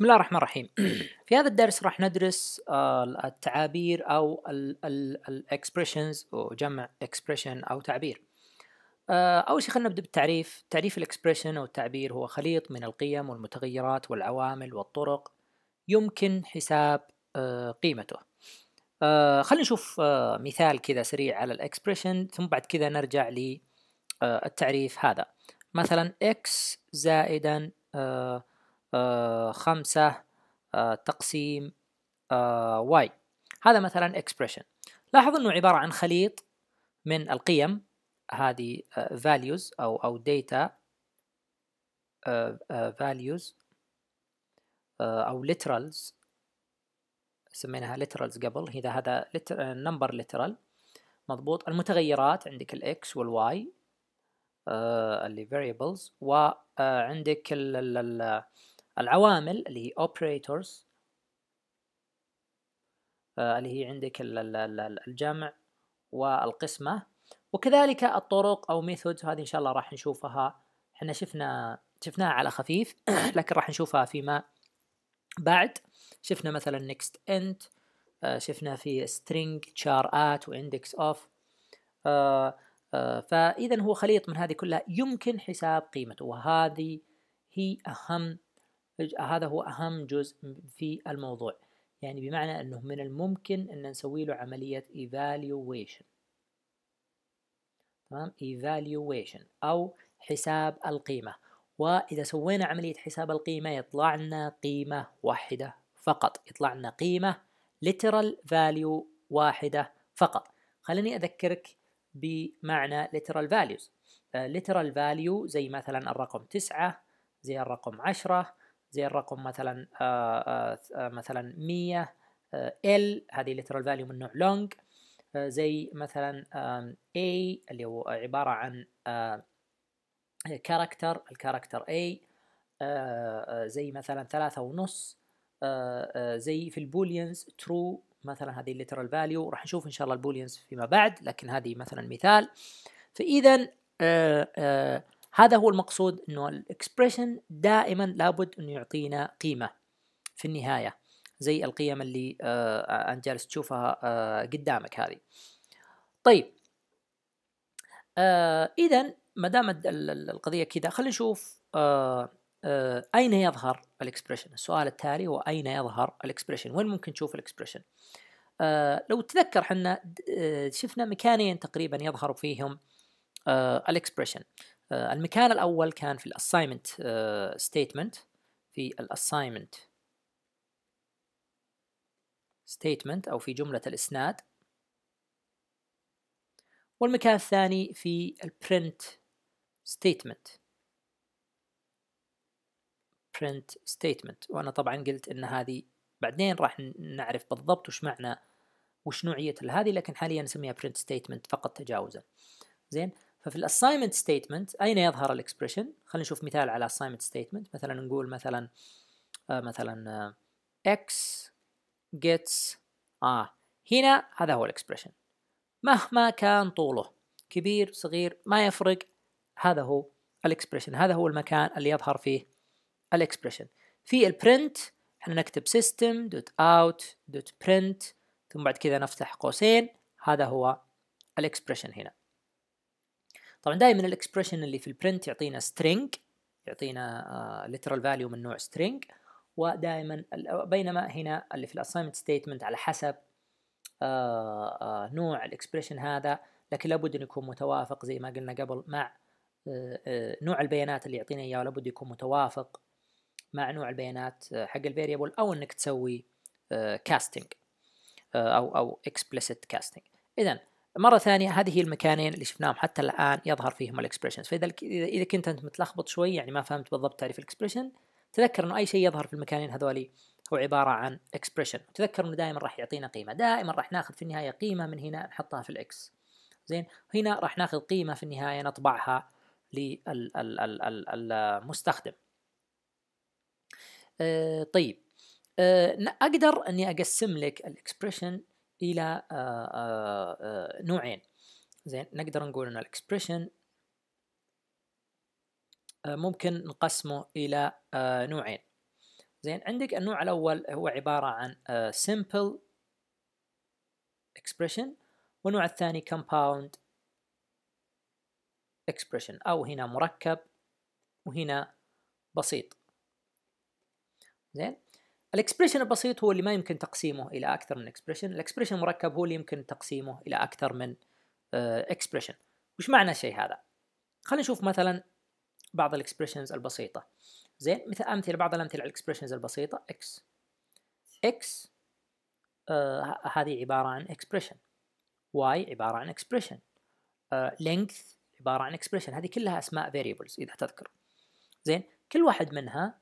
بسم الله الرحمن الرحيم في هذا الدرس راح ندرس آه، التعابير او الاكسبريشنز وجمع اكسبريشن او تعبير آه، اول شيء خلينا نبدا بالتعريف تعريف الاكسبريشن او التعبير هو خليط من القيم والمتغيرات والعوامل والطرق يمكن حساب آه، قيمته خلينا نشوف مثال كذا سريع على الاكسبريشن ثم بعد كذا نرجع للتعريف هذا مثلا x زائدا آه، خمسة آه، تقسيم آه، واي هذا مثلا expression لاحظ أنه عبارة عن خليط من القيم هذه values أو أو data values أو literals سميناها literals قبل هذا هذا number literal مضبوط المتغيرات عندك الاكس والواي اللي variables وعندك ال العوامل اللي هي operators آه، اللي هي عندك الجمع والقسمة وكذلك الطرق أو methods هذه إن شاء الله راح نشوفها احنا شفنا شفناها على خفيف لكن راح نشوفها فيما بعد شفنا مثلا next int آه، شفنا في string char at وindex of آه، فإذا هو خليط من هذه كلها يمكن حساب قيمته وهذه هي أهم هذا هو أهم جزء في الموضوع يعني بمعنى أنه من الممكن أن نسوي له عملية evaluation تمام evaluation أو حساب القيمة وإذا سوينا عملية حساب القيمة يطلع لنا قيمة واحدة فقط يطلع لنا قيمة literal value واحدة فقط خليني أذكرك بمعنى literal values literal value زي مثلا الرقم 9 زي الرقم 10 زي الرقم مثلا آه، آه، آه، مثلا 100 ال هذه literal فاليو من نوع لونج زي مثلا A اللي هو عبارة عن كاركتر الكاركتر A زي مثلا ثلاثة ونص زي في البوليانز ترو مثلا هذه الليترال فاليو راح نشوف ان شاء الله البوليانز فيما بعد لكن هذه مثلا مثال فاذا هذا هو المقصود انه الاكسبريشن دائما لابد انه يعطينا قيمه في النهايه زي القيم اللي آه انت جالس تشوفها آه قدامك هذه طيب آه اذا ما دام القضيه كذا خلينا نشوف آه آه اين يظهر الاكسبريشن السؤال التالي هو اين يظهر الاكسبريشن وين ممكن تشوف الاكسبريشن آه لو تذكر احنا آه، شفنا مكانين تقريبا يظهر فيهم آه، الاكسبريشن آه، المكان الأول كان في الأسايمنت آه، ستيتمنت في الأسايمنت ستيتمنت أو في جملة الإسناد والمكان الثاني في البرنت ستيتمنت print statement وانا طبعا قلت ان هذه بعدين راح نعرف بالضبط وش معنى وش نوعية هذه لكن حاليا نسميها print statement فقط تجاوزا زين ففي الاساينمنت ستيتمنت اين يظهر الاكسبريشن خلينا نشوف مثال على اساينمنت ستيتمنت مثلا نقول مثلا آه مثلا آه، x gets اه هنا هذا هو الاكسبريشن مهما كان طوله كبير صغير ما يفرق هذا هو الاكسبريشن هذا هو المكان اللي يظهر فيه الاكسبريشن في البرنت احنا نكتب سيستم دوت اوت دوت برنت ثم بعد كذا نفتح قوسين هذا هو الاكسبريشن هنا طبعا دائما الاكسبريشن اللي في البرنت يعطينا سترينج يعطينا ليترال آه، فاليو من نوع سترينج ودائما بينما هنا اللي في الاساينمنت ستيتمنت على حسب آه، آه، نوع الاكسبريشن هذا لكن لابد انه يكون متوافق زي ما قلنا قبل مع نوع البيانات اللي يعطينا اياه لابد يكون متوافق مع نوع البيانات حق الفاريبل او انك تسوي كاستنج او او اكسبلسيت كاستنج اذا مرة ثانية هذه هي المكانين اللي شفناهم حتى الآن يظهر فيهم الاكسبريشنز فإذا إذا كنت أنت متلخبط شوي يعني ما فهمت بالضبط تعريف الاكسبريشن تذكر أنه أي شيء يظهر في المكانين هذولي هو عبارة عن اكسبريشن تذكر أنه دائما راح يعطينا قيمة دائما راح ناخذ في النهاية قيمة من هنا نحطها في الإكس زين هنا راح ناخذ قيمة في النهاية نطبعها للمستخدم آه، طيب آه، أقدر أني أقسم لك الاكسبريشن الى آه، آه، آه، نوعين زين نقدر نقول ان الاكسبريشن ممكن نقسمه الى نوعين زين عندك النوع الاول هو عباره عن simple expression والنوع الثاني compound expression او هنا مركب وهنا بسيط زين الاكسبريشن البسيط هو اللي ما يمكن تقسيمه الى اكثر من اكسبريشن الاكسبريشن المركب هو اللي يمكن تقسيمه الى اكثر من اكسبريشن آه، وش معنى الشيء هذا خلينا نشوف مثلا بعض الاكسبريشنز البسيطه زين مثل امثله بعض الامثله على الاكسبريشنز البسيطه اكس اكس آه هذه عباره عن اكسبريشن واي عباره عن اكسبريشن آه، لينث عباره عن اكسبريشن هذه كلها اسماء فيريبلز اذا تذكر زين كل واحد منها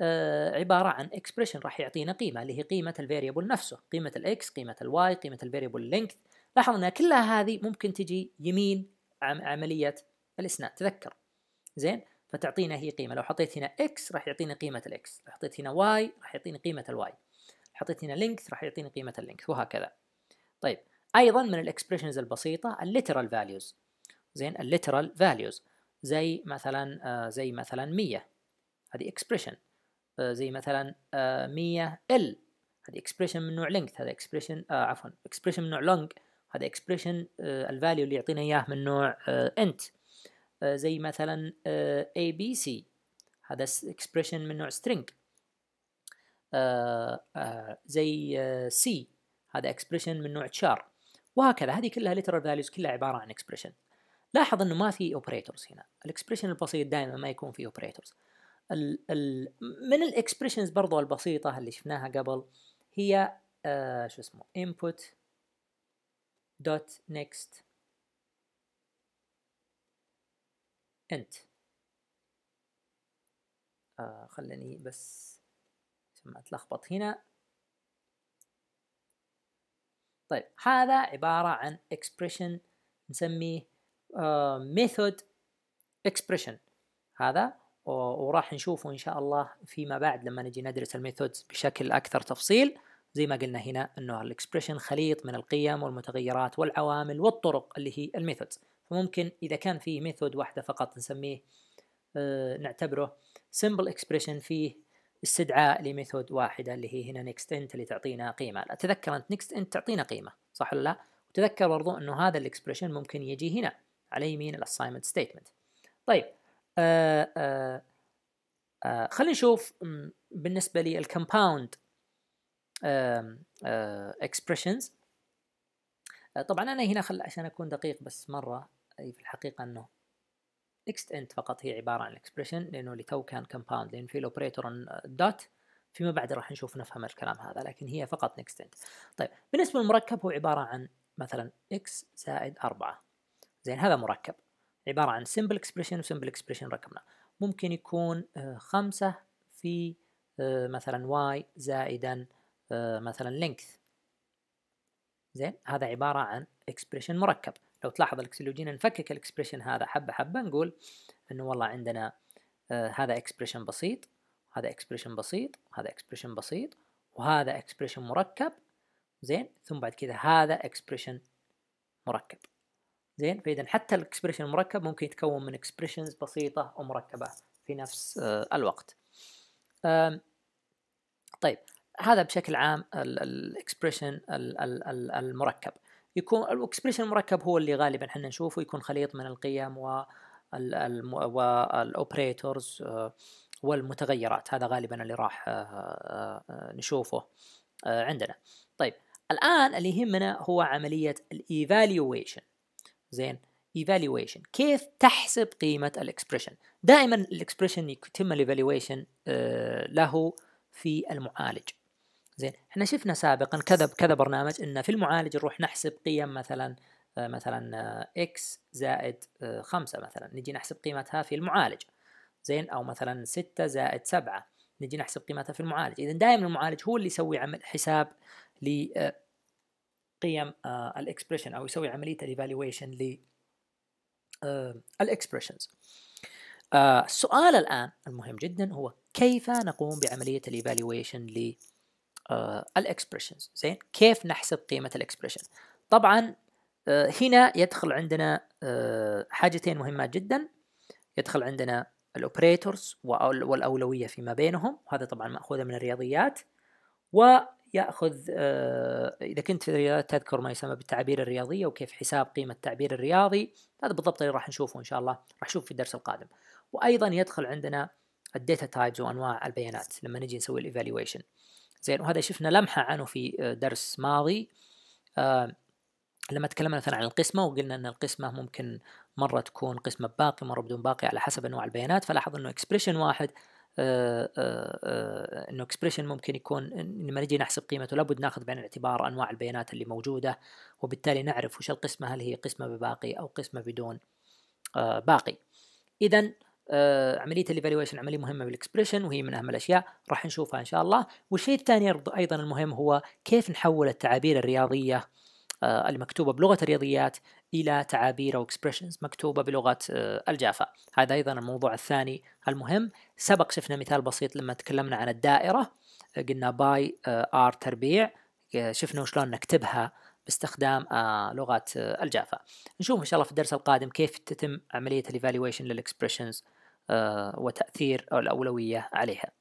آه، عباره عن اكسبريشن راح يعطينا قيمه اللي هي قيمه الفاريبل نفسه قيمه الاكس قيمه الواي قيمه الفاريبل لينث لاحظ انها كلها هذه ممكن تجي يمين عمليه الاسناد تذكر زين فتعطينا هي قيمه لو حطيت هنا اكس راح يعطينا قيمه الاكس لو حطيت هنا واي راح يعطيني قيمه الواي حطيت هنا لينكث راح يعطيني قيمه اللينكث وهكذا طيب ايضا من الاكسبريشنز البسيطه الليترال فاليوز زين الليترال فاليوز زي مثلا آه زي مثلا 100 هذه اكسبريشن آه، زي مثلا 100 آه، ال هذه اكسبريشن من نوع لينك هذا اكسبريشن آه عفوا اكسبريشن من نوع لونج هذا اكسبريشن آه الفاليو اللي يعطينا اياه من نوع انت آه،, آه زي مثلا اي بي سي هذا اكسبريشن من نوع string زي سي هذا اكسبريشن من نوع char وهكذا هذه كلها literal values كلها عبارة عن expression لاحظ انه ما في operators هنا الاكسبريشن البسيط دائما ما يكون في operators ال ال من الاكسبريشنز برضو البسيطة اللي شفناها قبل هي آه شو اسمه input dot next int آه خلني بس عشان ما اتلخبط هنا طيب هذا عبارة عن expression نسميه uh, method expression هذا وراح نشوفه ان شاء الله فيما بعد لما نجي ندرس الميثودز بشكل اكثر تفصيل زي ما قلنا هنا انه الاكسبريشن خليط من القيم والمتغيرات والعوامل والطرق اللي هي الميثودز فممكن اذا كان في ميثود واحده فقط نسميه آه، نعتبره سمبل اكسبريشن فيه استدعاء لميثود واحده اللي هي هنا نيكست انت اللي تعطينا قيمه لا تذكر انت نيكست انت تعطينا قيمه صح ولا لا وتذكر برضو انه هذا الاكسبريشن ممكن يجي هنا على يمين الاساينمنت ستيتمنت طيب آه، آه، آه، خلينا نشوف بالنسبة لي الكمباوند اكسبريشنز طبعا أنا هنا خل عشان أكون دقيق بس مرة أي في الحقيقة أنه next end فقط هي عبارة عن expression لأنه لتو كان كمباوند لأن في الأوبريتور دوت فيما بعد راح نشوف نفهم الكلام هذا لكن هي فقط next end طيب بالنسبة للمركب هو عبارة عن مثلا x زائد 4 زين هذا مركب عبارة عن simple expression simple expression رقمنا ممكن يكون آه، خمسة في آه، مثلا y زائدا آه، مثلا length زين هذا عبارة عن expression مركب لو تلاحظ لو جينا نفكك الاكسبريشن هذا حبة حبة نقول انه والله عندنا هذا اكسبريشن بسيط هذا اكسبريشن بسيط هذا اكسبريشن بسيط وهذا اكسبريشن مركب زين ثم بعد كذا هذا اكسبريشن مركب زين فاذا حتى الاكسبريشن المركب ممكن يتكون من اكسبريشنز بسيطه ومركبه في نفس آه، الوقت طيب هذا بشكل عام الاكسبريشن المركب يكون الاكسبريشن المركب هو اللي غالبا احنا نشوفه يكون خليط من القيم والاوبريتورز آه، والمتغيرات هذا غالبا اللي راح آه، نشوفه عندنا طيب الان اللي يهمنا هو عمليه الايفالويشن زين ايفالويشن كيف تحسب قيمه الاكسبريشن دائما الاكسبريشن يتم الايفالويشن آه، له في المعالج زين احنا شفنا سابقا كذا كذا برنامج ان في المعالج نروح نحسب قيم مثلا آه، مثلا آه، x زائد 5 مثلا نجي نحسب قيمتها في المعالج زين او مثلا 6 زائد 7 نجي نحسب قيمتها في المعالج اذا دائما المعالج هو اللي يسوي عمل حساب قيم آه، الاكسبريشن او يسوي عمليه الايفالويشن ل آه، الاكسبريشنز آه، السؤال الان المهم جدا هو كيف نقوم بعمليه الايفالويشن ل الاكسبريشنز زين كيف نحسب قيمه الاكسبريشن طبعا هنا يدخل عندنا حاجتين مهمات جدا يدخل عندنا الاوبريتورز والاولويه فيما بينهم وهذا طبعا ماخوذه من الرياضيات و ياخذ آه، اذا كنت في الرياضيات تذكر ما يسمى بالتعابير الرياضيه وكيف حساب قيمه التعبير الرياضي هذا بالضبط اللي راح نشوفه ان شاء الله راح نشوف في الدرس القادم وايضا يدخل عندنا الداتا تايبز وانواع البيانات لما نجي نسوي الايفالويشن زين وهذا شفنا لمحه عنه في آه، درس ماضي لما تكلمنا مثلا عن القسمه وقلنا ان القسمه ممكن مره تكون قسمه باقي مره بدون باقي على حسب انواع البيانات فلاحظ انه اكسبريشن واحد آه، آه، آه، انه اكسبريشن ممكن يكون لما نجي نحسب قيمته لابد ناخذ بعين الاعتبار انواع البيانات اللي موجوده وبالتالي نعرف وش القسمه هل هي قسمه بباقي او قسمه بدون باقي اذا عمليه الايفالويشن عمليه مهمه بالاكسبريشن وهي من اهم الاشياء راح نشوفها ان شاء الله والشيء الثاني ايضا المهم هو كيف نحول التعابير الرياضيه آه، المكتوبة بلغة الرياضيات إلى تعابير أو expressions مكتوبة بلغة آه، الجافا هذا أيضا الموضوع الثاني المهم سبق شفنا مثال بسيط لما تكلمنا عن الدائرة قلنا باي ار آه، تربيع شفنا وشلون نكتبها باستخدام لغة الجافا نشوف إن شاء الله في الدرس القادم كيف تتم عملية الإيفالويشن للإكسبريشنز وتأثير الأولوية عليها